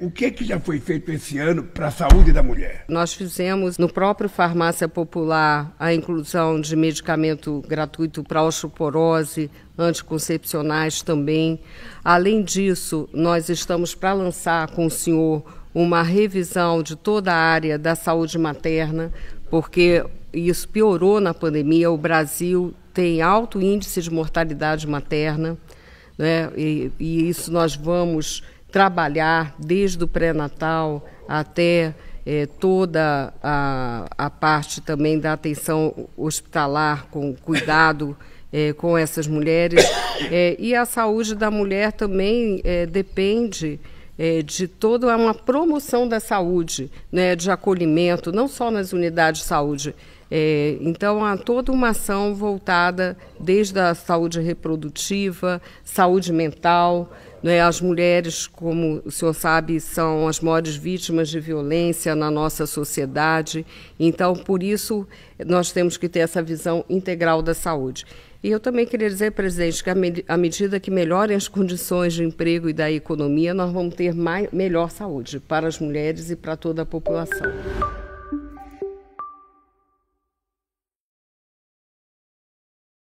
O que, é que já foi feito esse ano para a saúde da mulher? Nós fizemos no próprio Farmácia Popular a inclusão de medicamento gratuito para osteoporose, anticoncepcionais também. Além disso, nós estamos para lançar com o senhor uma revisão de toda a área da saúde materna, porque isso piorou na pandemia. O Brasil tem alto índice de mortalidade materna, né? e, e isso nós vamos trabalhar desde o pré-natal até é, toda a, a parte também da atenção hospitalar, com cuidado é, com essas mulheres. É, e a saúde da mulher também depende. de toda uma promoção da saúde, né, de acolhimento, não só nas unidades de saúde, é, então, há toda uma ação voltada desde a saúde reprodutiva, saúde mental. Né? As mulheres, como o senhor sabe, são as maiores vítimas de violência na nossa sociedade. Então, por isso, nós temos que ter essa visão integral da saúde. E eu também queria dizer, presidente, que à medida que melhorem as condições de emprego e da economia, nós vamos ter mais, melhor saúde para as mulheres e para toda a população.